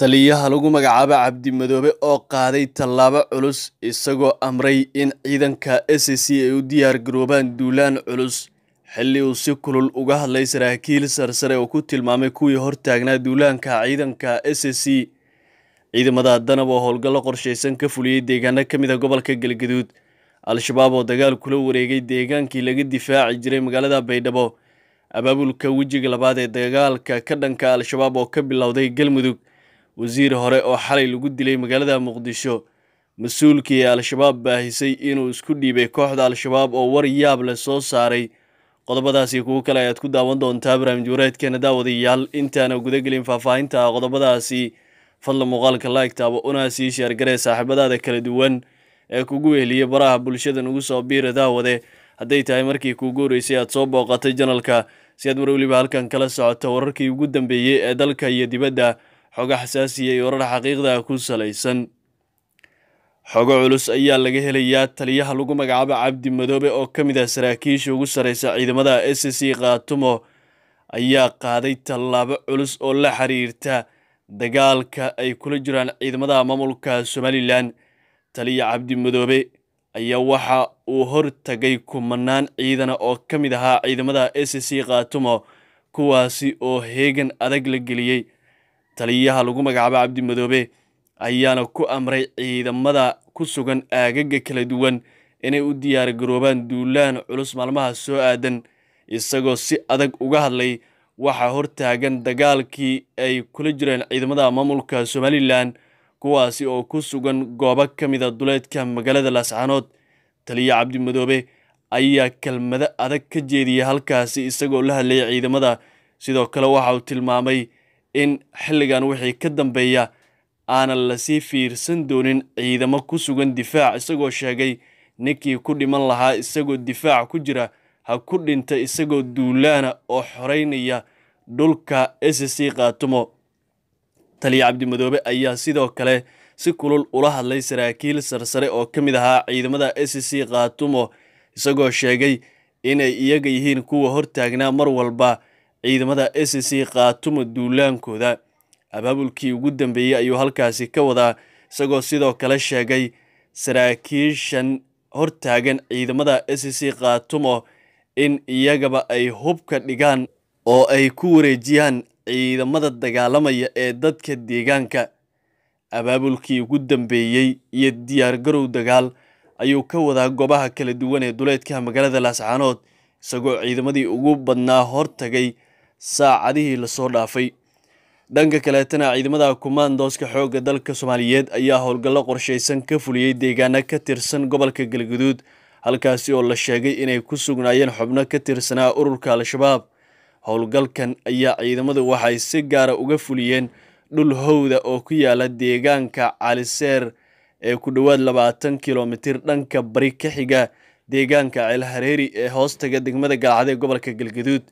taliyaha lagu magacaabo cabdi madoobe oo qaaday tallaabo culus isagoo amray in ciidanka s c ay u diyaar garoobaan duulaan culus xilli uu si kulul uga hadlay saraakiil sarsare oo ku tilmaamay kuwii hortaagnaa duulaanka ciidanka s c ciidamada danab oo howlgallo qorshaysan ka fuliyey deegaano ka mid a ah gobolka galgaduud al-shabaab oo dagaal kula wareegay deegaankii laga difaaci jiray magaalada baydhabo abaabulka wejiga labaad ee dagaalka ka dhanka al-shabaab oo ka bilowday galmudug wasiir hore oo xalay lagu dilay magaalada muqdisho mas-uulkii al-shabaab baahisay inuu isku dhiibay kooxda al-shabaab oo war yaab leh soo saaray qodobadaasi kuwo kale ayaad ku daawan doontaa barnaamij wareedkeena daawadayaal intaana gudagelin faahfaahinta qodobadaasi fadla muuqaalka laig taabo una sii sheergaree saaxiibadaada kala duwan ee kugu weheliya baraha bulshada nugu soo biira daawade hadday tahay markii kuugu horreysay aad soo booqatay janalka si aad mar weliba halkan kala socoto wararkii ugu dambeeyey ee dalka iyo dibadda xogo xasaasiya iyo warar xaqiiqda ku salaysan xogo culus ayaa laga helayaa taliyaha lagu magacaabo cabdi madoobe oo ka mid ah saraakiisha ugu sarreysa ciidamada s c khaatumo ayaa qaaday tallaabo culus oo la xiriirta dagaalka ay kula jiraan ciidamada maamulka somalilan taliya cabdi madoobe ayaa waxa uu hor tagay kumanaan ciidana oo ka mid ahaa ciidamada s c khaatumo kuwaasi oo heegan adag la geliyey taliyaha lagu magacaabo cabdimadoobe ayaana ku amray ciidamada ku sugan aagaga kala duwan inay u diyaargaroobaan duulaan culus maalmaha soo aadan isagoo si adag uga hadlay waxaa hortaagan dagaalkii ay kula jireen ciidamada maamulka somalilan kuwaasi oo ku sugan goobo ka mida ah duleedka magaalada laascaanood taliya cabdimadoobe ayaa kelmado adag ka jeediyay halkaasi isagoo la hadlayay ciidamada sidoo kale waxa uu tilmaamay in xilligan wixii ka dambeeya aanan lasii fiirsan doonin ciidamo ku sugan difaac isagoo sheegay ninkii ku dhiman lahaa isagoo difaac ku jira ha ku dhinta isagoo duulaana oo xoreynaya dhulka s c kaatumo taliya cabdimadoobe ayaa sidoo kale si kulul ula hadlay saraakiil sarsare oo ka mid ahaa ciidamada s c kaatumo isagoo sheegay inay iyaga yihiin kuwa hortaagnaa mar walba ciidamada s c kaatumo duulaankooda abaabulkii ugu dambeeyey ayuu halkaasi ka wadaa isagoo sidoo kale sheegay saraakiishan hortaagan ciidamada s c kaatumo in iyagaba ay hubka dhigaan oo ay ku wareejiyaan ciidamada dagaalamaya ee dadka deegaanka abaabulkii ugu dambeeyey iyo diyaargarow dagaal ayuu ka wadaa goobaha kala duwan ee duleedka magaalada laascaanood isagoo ciidamadii ugu badnaa hortagay saacadihii lasoo dhaafay dhanka kaleetana ciidamada kumaandooska xoogga dalka soomaaliyeed ayaa howlgallo qorshaysan ka fuliyey deegaano ka tirsan gobolka galgaduud halkaasi oo la sheegay inay ku sugnaayeen xubno ka tirsanaa ururka al-shabaab howlgalkan ayaa ciidamadu waxay si gaara ah uga fuliyeen dhul howda oo ku yaala deegaanka caliseer ee ku dhowaad labaatan kilomitir dhanka bari ka xiga deegaanka ceelhareeri ee hoostaga degmada galcad ee gobolka galgaduud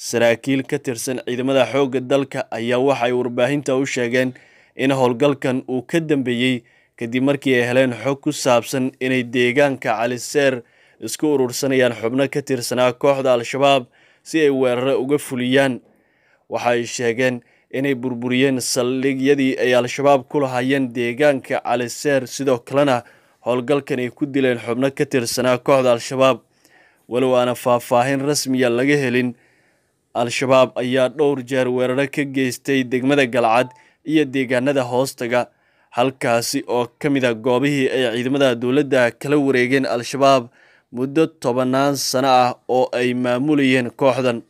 saraakiil ka tirsan ciidamada xoogga dalka ayaa waxaay warbaahinta u sheegeen in howlgalkan uu ka dambeeyey kadib markii ay heleen xog ku saabsan inay deegaanka caliseer isku urursanayaan xubno ka tirsanaa kooxda al-shabaab si ay weeraro uga fuliyaan waxa ay sheegeen inay burburiyeen saldhigyadii ay al-shabaab ku lahaayeen deegaanka caliseer sidoo kalena howlgalkan ay ku dileen xubno ka tirsanaa kooxda al-shabaab walow aana faahfaahin rasmiya laga helin al-shabaab ayaa dhowr jeer weeraro ka geystay degmada galcad iyo deegaanada hoostaga halkaasi oo ka mid a ah goobihii ay ciidamada dowladda kala wareegeen al-shabaab muddo tobannaan sano ah oo ay maamulayeen kooxdan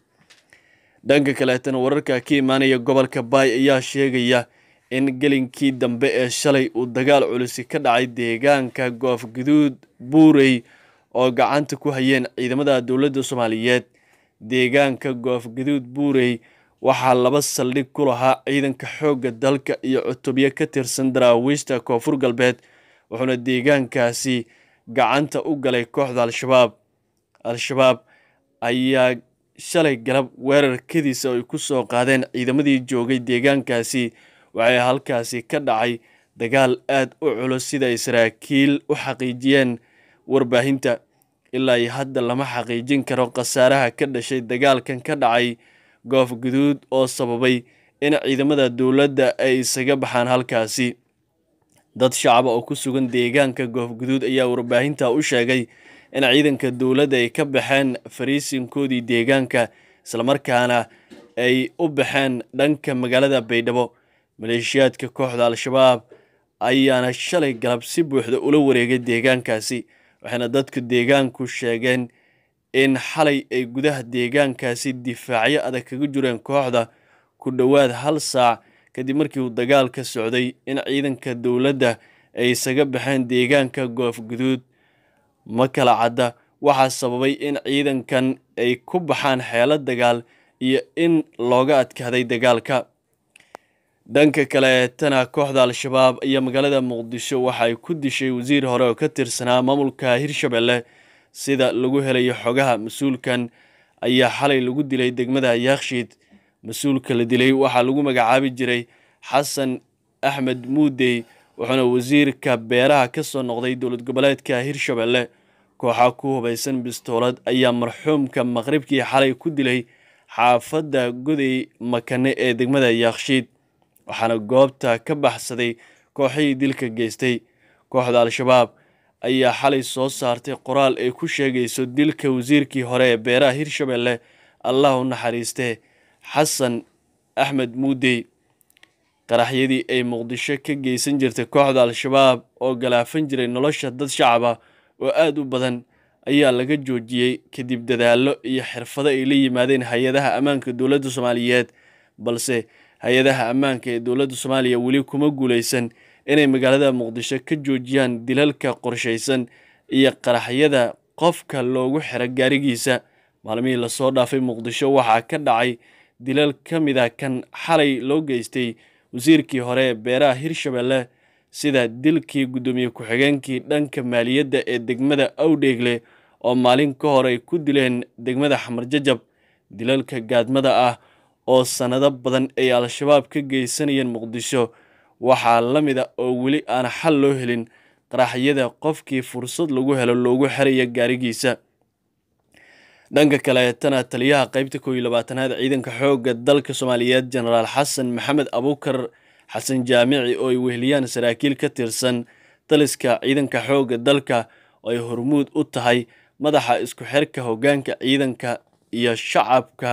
dhanka kaleetana wararka ka imaanaya gobolka baay ayaa sheegaya in gelinkii dambe ee shalay uu dagaal culusi ka dhacay deegaanka goofguduud buurey oo gacanta ku hayeen ciidamada dowladda soomaaliyeed deegaanka goofgaduud buurey waxaa laba saldhig ku lahaa ciidanka xoogga dalka iyo cutubyo ka tirsan daraawiishta koonfur galbeed wuxuuna deegaankaasi gacanta u galay kooxda al-shabaab al-shabaab ayaa shalay galab weerar weerarkadiisa ay ku soo qaadeen ciidamadii joogay deegaankaasi waxay halkaasi ka dhacay dagaal aad u culus sida ay saraakiil u xaqiijiyeen warbaahinta ilaa iyo hadda lama xaqiijin karo khasaaraha ka dhashay dagaalkan ka dhacay goof guduud oo sababay in ciidamada dowladda ay isaga baxaan halkaasi dad shacaba oo ku sugan deegaanka goofguduud ayaa warbaahinta u sheegay in ciidanka dowladda ay ka baxeen fariisinkoodii deegaanka islamarkaana ay u baxeen dhanka magaalada baydhabo maleeshiyaadka kooxda al-shabaab ayaana shalay galab si buuxda ula wareegay deegaankaasi waxayna dadka deegaanku sheegeen in xalay ay gudaha deegaankaasi difaacyo adag kaga jireen kooxda ku dhowaad hal saac kadib markii uu dagaalka socday in ciidanka dowladda ay isaga baxeen deegaanka goofguduud ma kala cadda waxaa sababay in ciidankan ay ku baxaan xeelo dagaal iyo in looga adkaaday dagaalka dhanka kale tana kooxda al-shabaab ayaa magaalada muqdisho waxa ku dishay wasiir hore oo ka tirsanaa maamulka hirshabelle sida lagu helayo xogaha mas-uulkan ayaa xalay lagu dilay degmada yaakshiid mas-uulka la dilay waxaa lagu magacaabi jiray xasan axmed muudey wuxuuna wasiirka beeraha ka soo noqday dowlad goboleedka hirshabelle kooxa ku hubaysan bistoolad ayaa marxuumka maqribkii xalay ku dilay xaafadda goday makane ee degmada yaakshiid waxaana goobta ka baxsaday kooxihii dilka geystay kooxda al-shabaab ayaa xalay soo saartay qoraal ay ku sheegayso dilka wasiirkii hore ee beeraha hirshabelle allah u naxariiste xasan axmed muudey qaraxyadii ay muqdisho ka geysan jirtay kooxda al-shabaab oo galaafan jiray nolosha dad shacaba oo aad u badan ayaa laga joojiyey kadib dadaallo iyo xirfado ay la yimaadeen hay-adaha ammaanka dowladda soomaaliyeed balse hay-adaha ammaanka ee dowladda soomaaliya weli kuma guulaysan inay magaalada muqdisho ka joojiyaan dilalka qorshaysan iyo qaraxyada qofka loogu xiro gaarigiisa maalmihii lasoo dhaafay muqdisho waxaa ka dhacay dilal ka mid a ah kan xalay loo geystay wasiirkii hore ee beeraha hirshabeelle sida dilkii guddoomiye ku-xigeenkii dhanka maaliyadda ee degmada awdheegle oo maalin ka hor ay ku dileen degmada xamar jajab dilalka gaadmada ah oo sanado badan ay al-shabaab ka geysanayeen muqdisho waxaa la mid a ah oo weli aan xal loo helin qaraxyada qofkii fursad lagu helo loogu xeraya gaarigiisa dhanka kale tana taliyaha qeybta koo iyo labaatanaad ciidanka xoogga dalka soomaaliyeed jenaraal xasan maxamed abuukar xasan jaamici oo ay weheliyaan saraakiil ka tirsan taliska ciidanka xoogga dalka oo ay hormuud u tahay madaxa isku xirka hoggaanka ciidanka iyo shacabka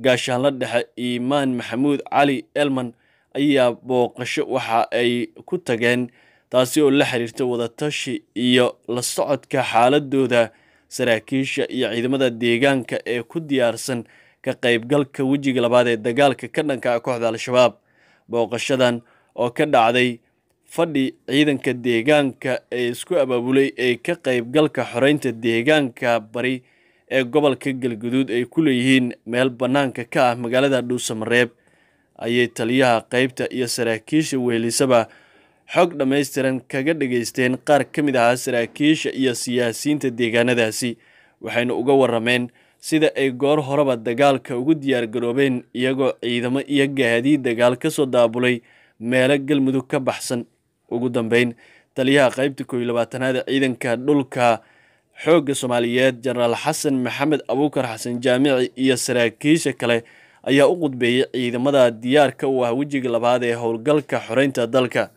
gaashaanla dhexe iimaan maxamuud cali elman ayaa booqasho waxa ay ku tageen taasi oo la xiriirta wadatashi iyo la socodka xaaladooda saraakiisha iyo ciidamada deegaanka ee ku diyaarsan ka qaybgalka wejiga labaad ee dagaalka ka dhanka a kooxda al-shabaab booqashadan oo ka dhacday fadhi ciidanka deegaanka ee isku abaabulay ee ka qaybgalka xoreynta deegaanka bari ee gobolka galguduud ay ku leeyihiin meel bannaanka ka ah magaalada dhuusamareeb ayay taliyaha qaybta iyo saraakiisha wehelisaba xog dhammaystiran kaga dhagaysteen qaar ka mid ahaa saraakiisha iyo siyaasiyiinta deegaanadaasi waxayna uga warrameen sida ay goor horeba dagaalka ugu diyaargaroobeen iyagoo ciidamo iyo gaadiid dagaal ka soo daabulay meelo galmudug ka baxsan ugu dambeyn taliyaha qaybta kooiyo labaatanaad ciidanka dhulka xoogga soomaaliyeed jenaraal xasan maxamed abuukar xasan jaamici iyo saraakiisha kale ayaa u qudbeeyey ciidamada diyaarka u ah wejiga labaad ee howlgalka xoreynta dalka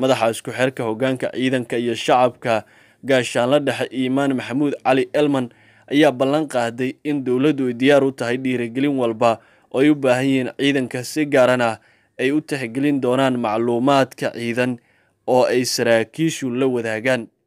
madaxa isku xeerka hoggaanka ciidanka iyo shacabka gaashaanla dhexe iimaan maxamuud cali elman ayaa ballan qaaday in dowladdu ay diyaar u tahay dhiirigelin walba oo ay u baahan yihiin ciidanka si gaaran ah ay u tixgelin doonaan macluumaadka ciidan oo ay saraakiishu la wadaagaan